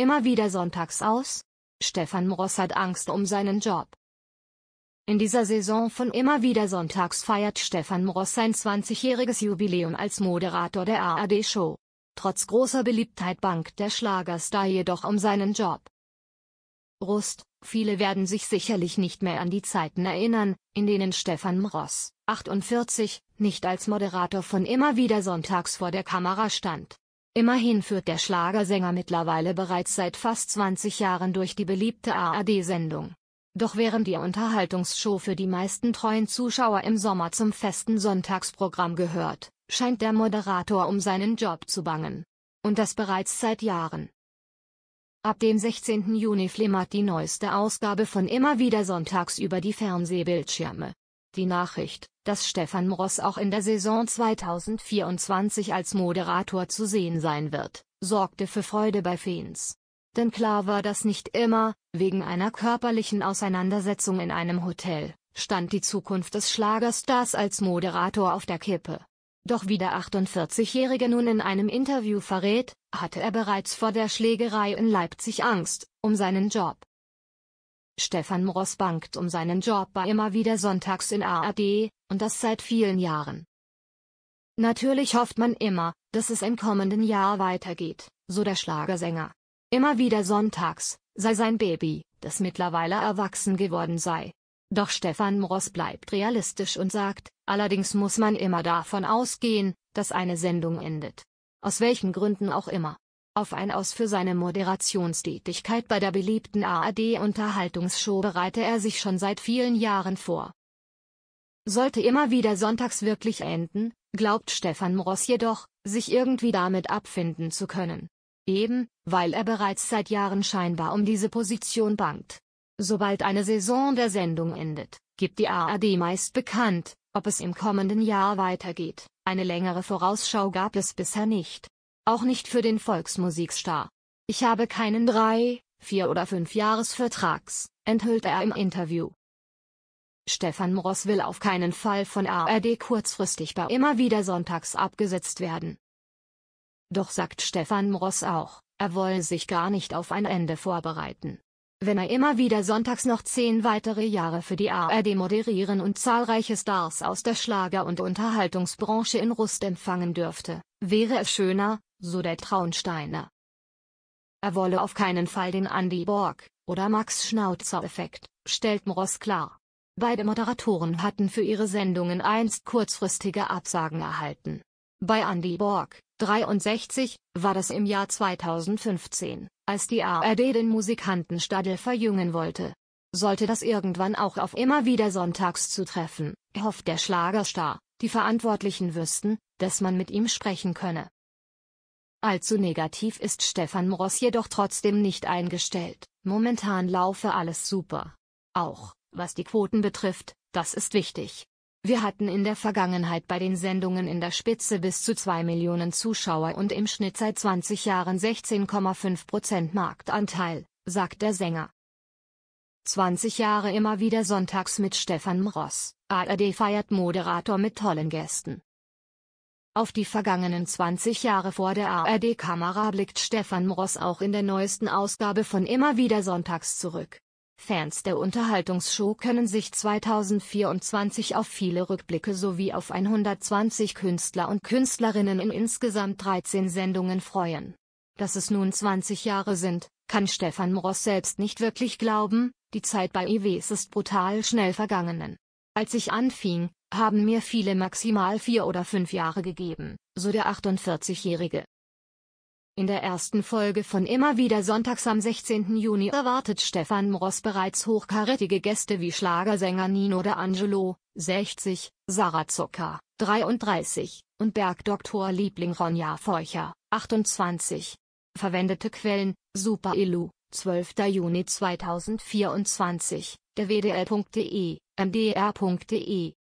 Immer wieder sonntags aus? Stefan Ross hat Angst um seinen Job. In dieser Saison von Immer wieder Sonntags feiert Stefan Ross sein 20-jähriges Jubiläum als Moderator der ARD-Show. Trotz großer Beliebtheit bangt der Schlagerstar jedoch um seinen Job. Rust, viele werden sich sicherlich nicht mehr an die Zeiten erinnern, in denen Stefan Ross, 48, nicht als Moderator von Immer wieder Sonntags vor der Kamera stand. Immerhin führt der Schlagersänger mittlerweile bereits seit fast 20 Jahren durch die beliebte ARD-Sendung. Doch während die Unterhaltungsshow für die meisten treuen Zuschauer im Sommer zum festen Sonntagsprogramm gehört, scheint der Moderator um seinen Job zu bangen. Und das bereits seit Jahren. Ab dem 16. Juni flimmert die neueste Ausgabe von Immer wieder Sonntags über die Fernsehbildschirme. Die Nachricht, dass Stefan Ross auch in der Saison 2024 als Moderator zu sehen sein wird, sorgte für Freude bei Fans. Denn klar war das nicht immer, wegen einer körperlichen Auseinandersetzung in einem Hotel, stand die Zukunft des Schlagerstars als Moderator auf der Kippe. Doch wie der 48-Jährige nun in einem Interview verrät, hatte er bereits vor der Schlägerei in Leipzig Angst, um seinen Job. Stefan Ross bangt um seinen Job bei immer wieder sonntags in ARD, und das seit vielen Jahren. Natürlich hofft man immer, dass es im kommenden Jahr weitergeht, so der Schlagersänger. Immer wieder sonntags, sei sein Baby, das mittlerweile erwachsen geworden sei. Doch Stefan Ross bleibt realistisch und sagt, allerdings muss man immer davon ausgehen, dass eine Sendung endet. Aus welchen Gründen auch immer auf ein Aus für seine Moderationstätigkeit bei der beliebten ARD-Unterhaltungsshow bereite er sich schon seit vielen Jahren vor. Sollte immer wieder sonntags wirklich enden, glaubt Stefan Ross jedoch, sich irgendwie damit abfinden zu können. Eben, weil er bereits seit Jahren scheinbar um diese Position bangt. Sobald eine Saison der Sendung endet, gibt die ARD meist bekannt, ob es im kommenden Jahr weitergeht. Eine längere Vorausschau gab es bisher nicht. Auch nicht für den Volksmusikstar. Ich habe keinen drei, vier oder fünf Jahresvertrags, enthüllte er im Interview. Stefan Mross will auf keinen Fall von ARD kurzfristig bei immer wieder sonntags abgesetzt werden. Doch sagt Stefan Mross auch, er wolle sich gar nicht auf ein Ende vorbereiten. Wenn er immer wieder sonntags noch zehn weitere Jahre für die ARD moderieren und zahlreiche Stars aus der Schlager- und Unterhaltungsbranche in Rust empfangen dürfte, wäre es schöner, so der Traunsteiner. Er wolle auf keinen Fall den Andy Borg, oder Max Schnauzer-Effekt, stellt Mross klar. Beide Moderatoren hatten für ihre Sendungen einst kurzfristige Absagen erhalten. Bei Andy Borg, 63, war das im Jahr 2015, als die ARD den Musikantenstadel verjüngen wollte. Sollte das irgendwann auch auf immer wieder sonntags zutreffen, hofft der Schlagerstar, die Verantwortlichen wüssten, dass man mit ihm sprechen könne. Allzu negativ ist Stefan Mross jedoch trotzdem nicht eingestellt. Momentan laufe alles super. Auch, was die Quoten betrifft, das ist wichtig. Wir hatten in der Vergangenheit bei den Sendungen in der Spitze bis zu 2 Millionen Zuschauer und im Schnitt seit 20 Jahren 16,5% Prozent Marktanteil, sagt der Sänger. 20 Jahre immer wieder sonntags mit Stefan Mross. ARD feiert Moderator mit tollen Gästen. Auf die vergangenen 20 Jahre vor der ARD-Kamera blickt Stefan Ross auch in der neuesten Ausgabe von Immer wieder Sonntags zurück. Fans der Unterhaltungsshow können sich 2024 auf viele Rückblicke sowie auf 120 Künstler und Künstlerinnen in insgesamt 13 Sendungen freuen. Dass es nun 20 Jahre sind, kann Stefan Ross selbst nicht wirklich glauben, die Zeit bei IWs e ist brutal schnell vergangenen. Als ich anfing, haben mir viele maximal vier oder fünf Jahre gegeben, so der 48-Jährige. In der ersten Folge von Immer wieder Sonntags am 16. Juni erwartet Stefan Mross bereits hochkarätige Gäste wie Schlagersänger Nino De Angelo, 60, Sarah Zucker, 33, und Bergdoktor Liebling Ronja Feucher, 28. Verwendete Quellen, Super Illu, 12. Juni 2024, der WDL.de, mdr.de